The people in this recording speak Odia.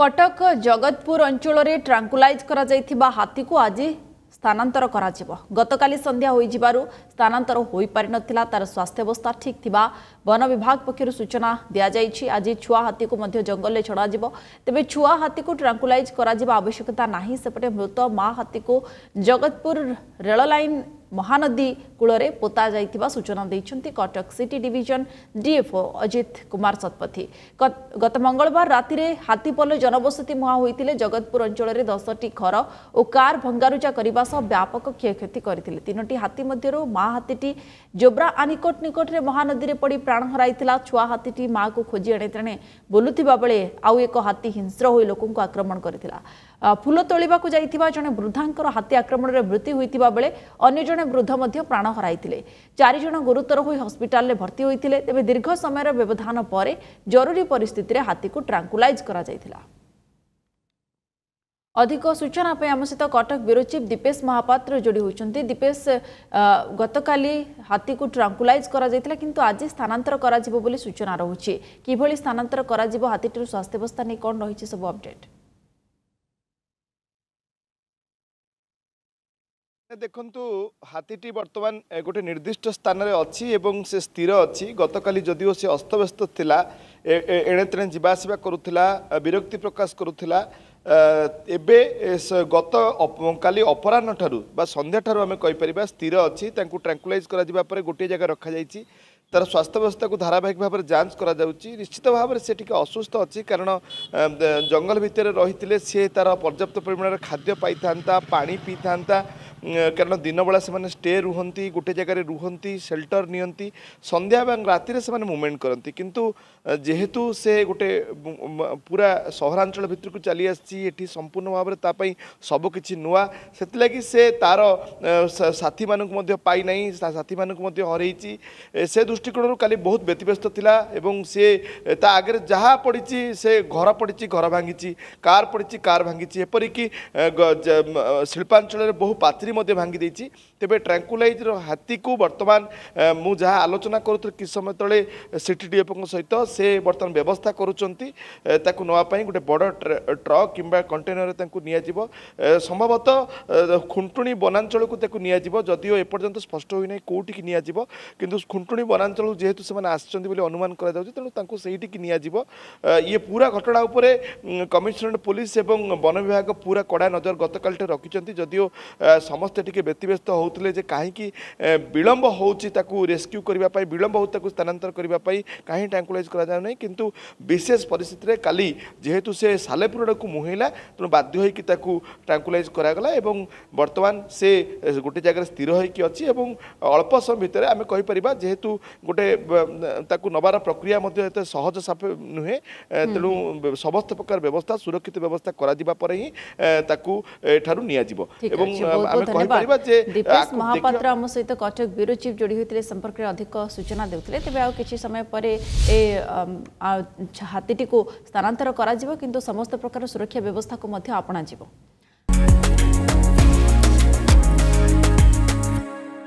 କଟକ ଜଗତପୁର ଅଞ୍ଚଳରେ ଟ୍ରାଙ୍କୁଲାଇଜ୍ କରାଯାଇଥିବା ହାତୀକୁ ଆଜି ସ୍ଥାନାନ୍ତର କରାଯିବ ଗତକାଲି ସନ୍ଧ୍ୟା ହୋଇଯିବାରୁ ସ୍ଥାନାନ୍ତର ହୋଇପାରିନଥିଲା ତାର ସ୍ୱାସ୍ଥ୍ୟାବସ୍ଥା ଠିକ୍ ଥିବା ବନ ବିଭାଗ ପକ୍ଷରୁ ସୂଚନା ଦିଆଯାଇଛି ଆଜି ଛୁଆ ହାତୀକୁ ମଧ୍ୟ ଜଙ୍ଗଲରେ ଛଡ଼ାଯିବ ତେବେ ଛୁଆ ହାତୀକୁ ଟ୍ରାଙ୍କୁଲାଇଜ୍ କରାଯିବା ଆବଶ୍ୟକତା ନାହିଁ ସେପଟେ ମୃତ ମା ହାତୀକୁ ଜଗତପୁର ରେଳ ଲାଇନ୍ ମହାନଦୀ କୂଳରେ ପୋତା ଯାଇଥିବା ସୂଚନା ଦେଇଛନ୍ତି Cuttack city division DFO Ajit Kumar Satapathy ଗତ ମଙ୍ଗଳବାର ରାତିରେ ହାତୀପଲ ଜନବସତି ମୁହାଁ ହୋଇଥିଲେ ଜଗତପୁର ଅଞ୍ଚଳରେ ଦଶଟି ଘର ଓ କାର୍ ଭଙ୍ଗାରୁଜା କରିବା ସହ ବ୍ୟାପକ କ୍ଷୟକ୍ଷତି କରିଥିଲେ ତିନୋଟି ହାତୀ ମଧ୍ୟରୁ ମା ହାତୀଟି ଜୋବ୍ରା ଆନିକୋଟ ନିକଟରେ ମହାନଦୀରେ ପଡ଼ି ପ୍ରାଣ ହରାଇଥିଲା ଛୁଆ ହାତୀଟି ମାଆକୁ ଖୋଜି ଆଣି ତେଣେ ବୁଲୁଥିବା ବେଳେ ଆଉ ଏକ ହାତୀ ହିଂସ୍ର ହୋଇ ଲୋକଙ୍କୁ ଆକ୍ରମଣ କରିଥିଲା ଫୁଲ ତୋଳିବାକୁ ଯାଇଥିବା ଜଣେ ବୃଦ୍ଧାଙ୍କର ହାତୀ ଆକ୍ରମଣରେ ମୃତ୍ୟୁ ହୋଇଥିବା ବେଳେ ଅନ୍ୟ ଜଣେ ଜଣେ ବୃଦ୍ଧ ମଧ୍ୟ ପ୍ରାଣ ହରାଇଥିଲେ ଚାରିଜଣ ଗୁରୁତର ହୋଇ ହସ୍ପିଟାଲରେ ଭର୍ତ୍ତି ହୋଇଥିଲେ ତେବେ ଦୀର୍ଘ ସମୟର ବ୍ୟବଧାନ ପରେ ଜରୁରୀ ପରିସ୍ଥିତିରେ ହାତୀକୁ ଟ୍ରାଙ୍କୁଲାଇଜ୍ କରାଯାଇଥିଲା ଅଧିକ ସୂଚନା ପାଇଁ ଆମ ସହିତ କଟକ ବ୍ୟୁରୋ ଚିଫ୍ ଦୀପେଶ ମହାପାତ୍ର ଯୋଡ଼ି ହୋଇଛନ୍ତି ଦୀପେଶ ଗତକାଲି ହାତୀକୁ ଟ୍ରାଙ୍କୁଲାଇଜ୍ କରାଯାଇଥିଲା କିନ୍ତୁ ଆଜି ସ୍ଥାନାନ୍ତର କରାଯିବ ବୋଲି ସୂଚନା ରହୁଛି କିଭଳି ସ୍ଥାନାନ୍ତର କରାଯିବ ହାତୀଟିରୁ ସ୍ୱାସ୍ଥ୍ୟ ବ୍ୟବସ୍ଥା ନେଇ କ'ଣ ରହିଛି ସବୁ ଅପଡେଟ୍ ଦେଖନ୍ତୁ ହାତୀଟି ବର୍ତ୍ତମାନ ଗୋଟେ ନିର୍ଦ୍ଦିଷ୍ଟ ସ୍ଥାନରେ ଅଛି ଏବଂ ସେ ସ୍ଥିର ଅଛି ଗତକାଲି ଯଦିଓ ସେ ଅସ୍ତବ୍ୟସ୍ତ ଥିଲା ଏଣେ ତେଣେ ଯିବା ଆସିବା କରୁଥିଲା ବିରକ୍ତି ପ୍ରକାଶ କରୁଥିଲା ଏବେ ଗତ କାଲି ଅପରାହ୍ନ ଠାରୁ ବା ସନ୍ଧ୍ୟା ଠାରୁ ଆମେ କହିପାରିବା ସ୍ଥିର ଅଛି ତାଙ୍କୁ ଟ୍ରାଙ୍କୁଲାଇଜ୍ କରାଯିବା ପରେ ଗୋଟିଏ ଜାଗା ରଖାଯାଇଛି তার স্বাস্থ্য ব্যবস্থাকে ধারাবাহিক ভাবে যাঞ্চ করা যাচ্ছে নিশ্চিত ভাবে সে টিকি অসুস্থ অছি কারণ জঙ্গল ভিতরে রহিলে সে তার পর্যাপ্ত পরিমাণের খাদ্য পাই পাঁ পিই କାରଣ ଦିନବେଳା ସେମାନେ ଷ୍ଟେ ରୁହନ୍ତି ଗୋଟେ ଜାଗାରେ ରୁହନ୍ତି ସେଲ୍ଟର ନିଅନ୍ତି ସନ୍ଧ୍ୟା ଏବଂ ରାତିରେ ସେମାନେ ମୁଭମେଣ୍ଟ କରନ୍ତି କିନ୍ତୁ ଯେହେତୁ ସେ ଗୋଟେ ପୁରା ସହରାଞ୍ଚଳ ଭିତରକୁ ଚାଲି ଆସିଛି ଏଠି ସମ୍ପୂର୍ଣ୍ଣ ଭାବରେ ତା ପାଇଁ ସବୁକିଛି ନୂଆ ସେଥିଲାଗି ସେ ତାର ସାଥୀମାନଙ୍କୁ ମଧ୍ୟ ପାଇନାହିଁ ସାଥୀମାନଙ୍କୁ ମଧ୍ୟ ହରେଇଛି ସେ ଦୃଷ୍ଟିକୋଣରୁ କାଲି ବହୁତ ବ୍ୟତିବ୍ୟସ୍ତ ଥିଲା ଏବଂ ସିଏ ତା ଆଗରେ ଯାହା ପଡ଼ିଛି ସେ ଘର ପଡ଼ିଛି ଘର ଭାଙ୍ଗିଛି କାର୍ ପଡ଼ିଛି କାର୍ ଭାଙ୍ଗିଛି ଏପରିକି ଶିଳ୍ପାଞ୍ଚଳରେ ବହୁ ପାତ୍ରୀ ଖୋପୁଡ଼ି ମଧ୍ୟ ଭାଙ୍ଗି ଦେଇଛି ତେବେ ଟ୍ରାଙ୍କୁଲାଇଜର ହାତୀକୁ ବର୍ତ୍ତମାନ ମୁଁ ଯାହା ଆଲୋଚନା କରୁଥିଲି କିଛି ସମୟ ତଳେ ସିଟି ସିଟିଡିଏଫ୍ଙ୍କ ସହିତ ସେ ବର୍ତ୍ତମାନ ବ୍ୟବସ୍ଥା କରୁଛନ୍ତି ତାକୁ ନେବା ପାଇଁ ଗୋଟେ ବଡ଼ ଟ୍ରକ୍ କିମ୍ବା କଣ୍ଟେନର୍ରେ ତାଙ୍କୁ ନିଆଯିବ ସମ୍ଭବତଃ ଖୁଣ୍ଟୁଣି ବନାଞ୍ଚଳକୁ ତାକୁ ନିଆଯିବ ଯଦିଓ ଏପର୍ଯ୍ୟନ୍ତ ସ୍ପଷ୍ଟ ହୋଇନାହିଁ କେଉଁଠିକି ନିଆଯିବ କିନ୍ତୁ ଖୁଣ୍ଟୁଣି ବନାଞ୍ଚଳକୁ ଯେହେତୁ ସେମାନେ ଆସିଛନ୍ତି ବୋଲି ଅନୁମାନ କରାଯାଉଛି ତେଣୁ ତାଙ୍କୁ ସେଇଠିକି ନିଆଯିବ ଇଏ ପୁରା ଘଟଣା ଉପରେ କମିଶନରେଟ୍ ପୋଲିସ ଏବଂ ବନ ବିଭାଗ ପୁରା କଡ଼ା ନଜର ଗତକାଲିଠାରୁ ରଖିଛନ୍ତି ଯଦିଓ ସମ ସମସ୍ତେ ଟିକେ ବ୍ୟତିବ୍ୟସ୍ତ ହେଉଥିଲେ ଯେ କାହିଁକି ବିଳମ୍ବ ହେଉଛି ତାକୁ ରେସ୍କ୍ୟୁ କରିବା ପାଇଁ ବିଳମ୍ବ ହେଉଛି ତାକୁ ସ୍ଥାନାନ୍ତର କରିବା ପାଇଁ କାହିଁ ଟ୍ରାଙ୍କୁଲାଇଜ୍ କରାଯାଉନାହିଁ କିନ୍ତୁ ବିଶେଷ ପରିସ୍ଥିତିରେ କାଲି ଯେହେତୁ ସେ ସାଲେପୁର ଆଡ଼କୁ ମୁହେଁଇଲା ତେଣୁ ବାଧ୍ୟ ହୋଇକି ତାକୁ ଟ୍ରାଙ୍କୁଲାଇଜ୍ କରାଗଲା ଏବଂ ବର୍ତ୍ତମାନ ସେ ଗୋଟେ ଜାଗାରେ ସ୍ଥିର ହୋଇକି ଅଛି ଏବଂ ଅଳ୍ପ ସମୟ ଭିତରେ ଆମେ କହିପାରିବା ଯେହେତୁ ଗୋଟେ ତାକୁ ନେବାର ପ୍ରକ୍ରିୟା ମଧ୍ୟ ଏତେ ସହଜ ସାପେ ନୁହେଁ ତେଣୁ ସମସ୍ତ ପ୍ରକାର ବ୍ୟବସ୍ଥା ସୁରକ୍ଷିତ ବ୍ୟବସ୍ଥା କରାଯିବା ପରେ ହିଁ ତାକୁ ଏଠାରୁ ନିଆଯିବ ଏବଂ ଆମେ महापात्र आम सहित कटक ब्यूरो चिफ जोड़ी होते संपर्क में अधिक सूचना देते तेज आ समय पर हाथी को स्थानातर हो समस्त प्रकार सुरक्षा व्यवस्था को अपणा जा